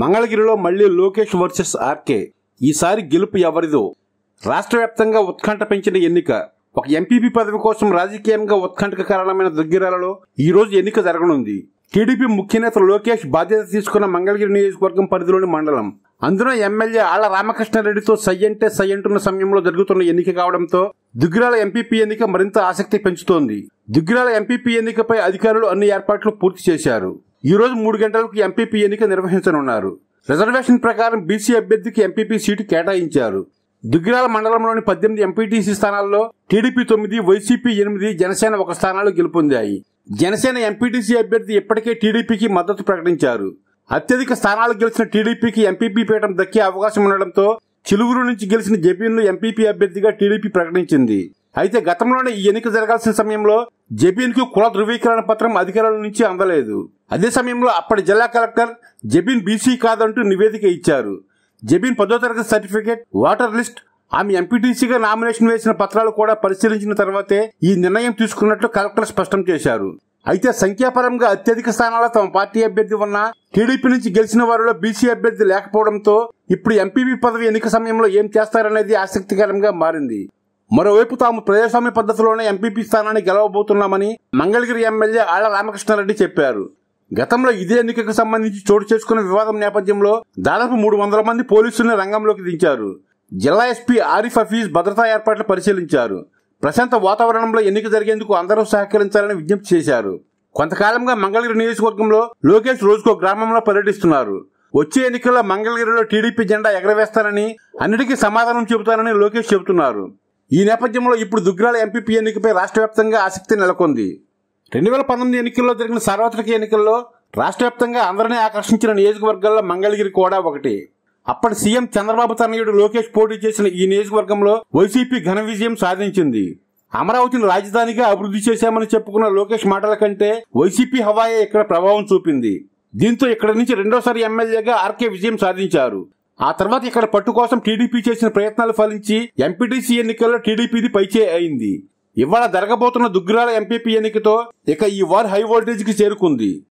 మంగళగిరిలో మళ్లీ Lokesh versus RK ఈసారి గెలుపు ఎవరిదో రాష్ట్ర వ్యాప్తంగా ఉత్కంఠ పెంచిన ఎన్నిక ఒక ఎంపీపీ పదవి కోసం రాజకీయంగా ఉత్కంఠకు కారణమైన దగ్గరాలలో ఈ రోజు ఎన్నిక జరగనుంది టీడీపీ ముఖ్యనేత లోకేష్ బాధ్యత తీసుకున్న మంగళగిరి నియోజకవర్గం పరిధిలోని మండలం అందులో ఎమ్మెల్యే ఆళ్ల రామకృష్ణారెడ్డితో సై అంటే సై అంటున్న సమయంలో జరుగుతున్న ఎన్నిక కావడంతో దుగ్గిరాల ఎంపీపీ ఎన్నిక మరింత ఆసక్తి పెంచుతోంది దుగ్గిరాల ఎంపీపీ ఎన్నికపై అధికారులు అన్ని ఏర్పాట్లు పూర్తి చేశారు ఈరోజు మూడు గంటలకు ఎంపీపీ ఎన్నిక నిర్వహించనున్నారు రిజర్వేషన్ ప్రకారం బీసీ అభ్యర్థికి ఎంపీపీ సీటు కేటాయించారు దుగ్గిరాల మండలంలోని పద్దెనిమిది ఎంపీటీసీ స్థానాల్లో టీడీపీ తొమ్మిది వైసీపీ ఎనిమిది జనసేన ఒక స్థానాలు గెలుపొందాయి జనసేన ఎంపీటీసీ అభ్యర్థి ఇప్పటికే టీడీపీకి మద్దతు ప్రకటించారు అత్యధిక స్థానాలు గెలిచిన టీడీపీకి ఎంపీపీ పీఠం దక్కే అవకాశం ఉండడంతో చిలుగురు నుంచి గెలిచిన జబీన్ను ఎంపీపీ అభ్యర్థిగా టీడీపీ ప్రకటించింది అయితే గతంలోనే ఈ ఎన్నిక జరగాల్సిన సమయంలో కు కుల ధృవీకరణ పత్రం అధికారుల నుంచి అందలేదు అదే సమయంలో అప్పటి జిల్లా కలెక్టర్ జబీన్ బీసీ కాదంటూ నివేదిక ఇచ్చారు జబీన్ పదో తరగతి సర్టిఫికేట్ వాటర్ లిస్ట్ ఆమె ఎంపీటీసీగా నామినేషన్ వేసిన పత్రాలు కూడా పరిశీలించిన తర్వాతే ఈ నిర్ణయం తీసుకున్నట్లు కలెక్టర్ స్పష్టం చేశారు అయితే సంఖ్యాపరంగా అత్యధిక స్థానాల్లో తమ పార్టీ అభ్యర్థి ఉన్న టీడీపీ నుంచి గెలిచిన వారిలో బీసీ అభ్యర్థి లేకపోవడంతో ఇప్పుడు ఎంపీపీ పదవి ఎన్నిక సమయంలో ఏం చేస్తారనేది ఆసక్తికరంగా మారింది మరోవైపు తాము ప్రజాస్వామ్య పద్ధతిలోనే ఎంపీపీ స్థానాన్ని గెలవబోతున్నామని మంగళగిరి ఎమ్మెల్యే ఆళ్ల రామకృష్ణారెడ్డి చెప్పారు గతంలో ఇదే ఎన్నికకు సంబంధించి చోటు చేసుకున్న వివాదం నేపథ్యంలో దాదాపు మూడు వందల మంది పోలీసుల్ని రంగంలోకి దించారు జిల్లా ఎస్పీ ఆరిఫ్ హఫీజ్ భద్రతా ఏర్పాట్లు పరిశీలించారు ప్రశాంత వాతావరణంలో ఎన్నిక జరిగేందుకు అందరూ సహకరించాలని విజ్ఞప్తి చేశారు కొంతకాలంగా మంగళగిరి నియోజకవర్గంలో లోకేష్ రోజుకో గ్రామంలో పర్యటిస్తున్నారు వచ్చే ఎన్నికల్లో మంగళగిరిలో టీడీపీ జెండా ఎగరవేస్తానని అన్నిటికీ సమాధానం చెబుతానని లోకేష్ చెబుతున్నారు ఈ నేపథ్యంలో ఇప్పుడు దుగ్గిరాల ఎంపీపీ ఎన్నికపై రాష్ట్ర వ్యాప్తంగా ఆసక్తి నెలకొంది రెండు వేల పంతొమ్మిది ఎన్నికల్లో జరిగిన సార్వత్రిక ఎన్నికల్లో రాష్ట్ర వ్యాప్తంగా అందరినీ ఆకర్షించిన నియోజకవర్గాల్లో మంగళగిరి కూడా ఒకటి అప్పటి సీఎం చంద్రబాబు తనయుడు లోకేష్ పోటీ చేసిన ఈ నియోజకవర్గంలో వైసీపీ ఘన విజయం సాధించింది అమరావతిని రాజధానిగా అభివృద్ధి చేశామని చెప్పుకున్న లోకేష్ మాటల కంటే వైసీపీ హవాయే ఇక్కడ ప్రభావం చూపింది దీంతో ఇక్కడ నుంచి రెండోసారి ఎమ్మెల్యేగా ఆర్కే విజయం సాధించారు ఆ తర్వాత ఇక్కడ పట్టు కోసం టీడీపీ చేసిన ప్రయత్నాలు ఫలించి ఎంపీటీసీ ఎన్నికల్లో టీడీపీది పైచే అయింది ఇవాళ జరగబోతున్న దుగ్గిరాల ఎంపీపీ ఎన్నికతో ఇక ఈ వార్ హై వోల్టేజ్ కి చేరుకుంది